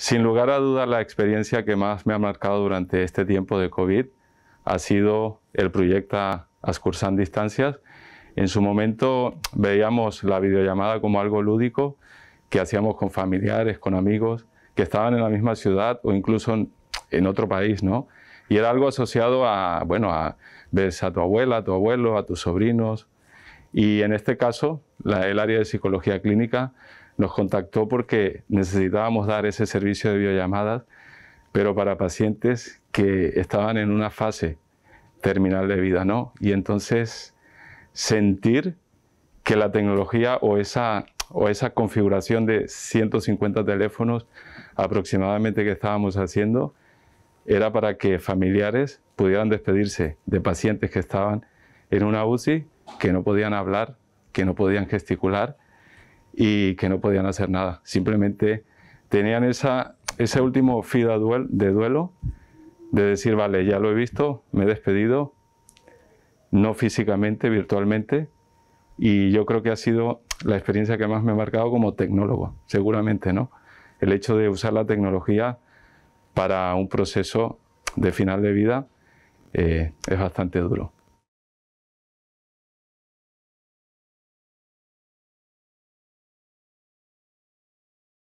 Sin lugar a duda, la experiencia que más me ha marcado durante este tiempo de COVID ha sido el proyecto Ascursan Distancias. En su momento veíamos la videollamada como algo lúdico que hacíamos con familiares, con amigos que estaban en la misma ciudad o incluso en, otro país, ¿no? Y era algo asociado a, bueno, a ver a tu abuela, a tu abuelo, a tus sobrinos. Y en este caso, el área de psicología clínica nos contactó porque necesitábamos dar ese servicio de videollamadas, pero para pacientes que estaban en una fase terminal de vida, ¿no? Y entonces sentir que la tecnología o esa, o esa configuración de 150 teléfonos aproximadamente que estábamos haciendo era para que familiares pudieran despedirse de pacientes que estaban en una UCI, que no podían hablar, que no podían gesticular y que no podían hacer nada. Simplemente tenían esa, ese último fida de duelo, de decir, vale, ya lo he visto, me he despedido, no físicamente, virtualmente, y yo creo que ha sido la experiencia que más me ha marcado como tecnólogo, seguramente, ¿no? El hecho de usar la tecnología para un proceso de final de vida eh, es bastante duro.